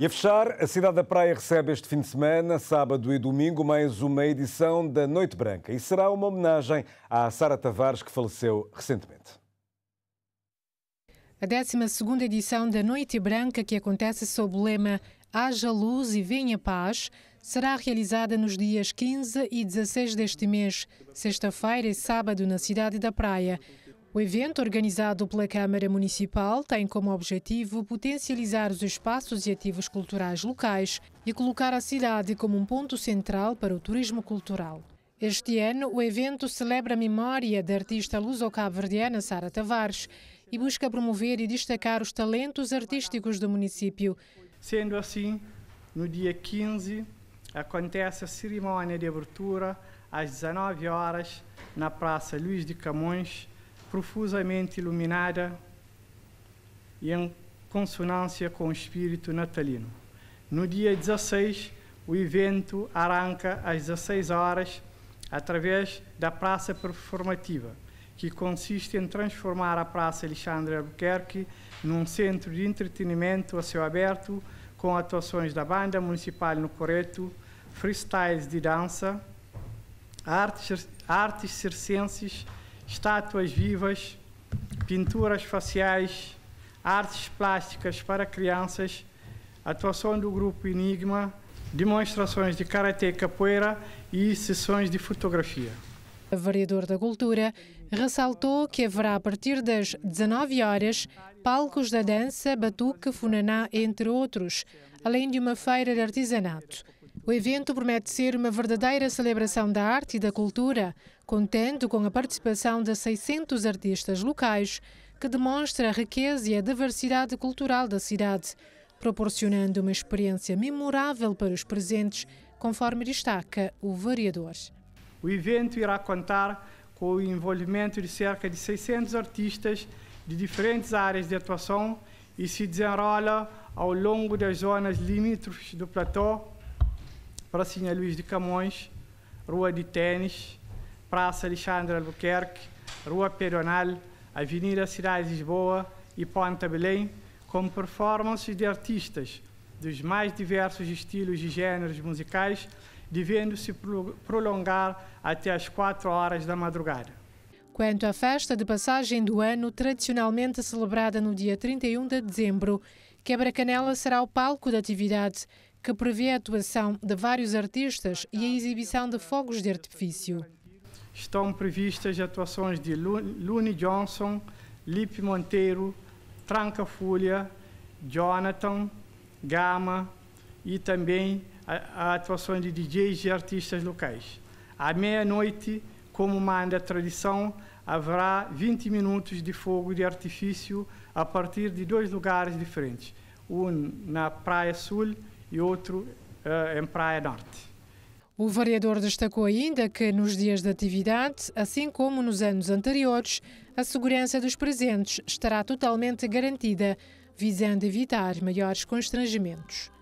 E a fechar, a cidade da Praia recebe este fim de semana, sábado e domingo, mais uma edição da Noite Branca. E será uma homenagem à Sara Tavares, que faleceu recentemente. A 12 edição da Noite Branca, que acontece sob o lema Haja Luz e Venha Paz, será realizada nos dias 15 e 16 deste mês, sexta-feira e sábado, na cidade da Praia. O evento, organizado pela Câmara Municipal, tem como objetivo potencializar os espaços e ativos culturais locais e colocar a cidade como um ponto central para o turismo cultural. Este ano, o evento celebra a memória da artista luso-cabo-verdiana Sara Tavares e busca promover e destacar os talentos artísticos do município. Sendo assim, no dia 15 acontece a cerimónia de abertura às 19 horas na Praça Luís de Camões, profusamente iluminada e em consonância com o espírito natalino. No dia 16, o evento arranca às 16 horas através da praça performativa, que consiste em transformar a Praça Alexandre Albuquerque num centro de entretenimento a céu aberto, com atuações da banda municipal no Coreto, freestyles de dança, artes, artes circenses, estátuas vivas, pinturas faciais, artes plásticas para crianças, atuação do grupo Enigma, demonstrações de karatê capoeira e sessões de fotografia. A variador da Cultura ressaltou que haverá a partir das 19 horas palcos da dança, batuque, funaná, entre outros, além de uma feira de artesanato. O evento promete ser uma verdadeira celebração da arte e da cultura, contando com a participação de 600 artistas locais, que demonstra a riqueza e a diversidade cultural da cidade, proporcionando uma experiência memorável para os presentes, conforme destaca o vereador. O evento irá contar com o envolvimento de cerca de 600 artistas de diferentes áreas de atuação e se desenrola ao longo das zonas limítrofes do platô, Pracinha Luís de Camões, Rua de Tênis, Praça Alexandre Albuquerque, Rua Peronal, Avenida Cidade de Lisboa e Ponta Belém, com performances de artistas dos mais diversos estilos e gêneros musicais, devendo-se prolongar até às quatro horas da madrugada. Quanto à festa de passagem do ano, tradicionalmente celebrada no dia 31 de dezembro, Quebra-Canela será o palco da atividade, que prevê a atuação de vários artistas e a exibição de fogos de artifício. Estão previstas atuações de Looney Johnson, Lipe Monteiro, Tranca Folha, Jonathan, Gama e também a, a atuação de DJs e artistas locais. À meia-noite, como manda a tradição, haverá 20 minutos de fogo de artifício a partir de dois lugares diferentes, um na Praia Sul e outro eh, em Praia Norte. O vereador destacou ainda que, nos dias de atividade, assim como nos anos anteriores, a segurança dos presentes estará totalmente garantida, visando evitar maiores constrangimentos.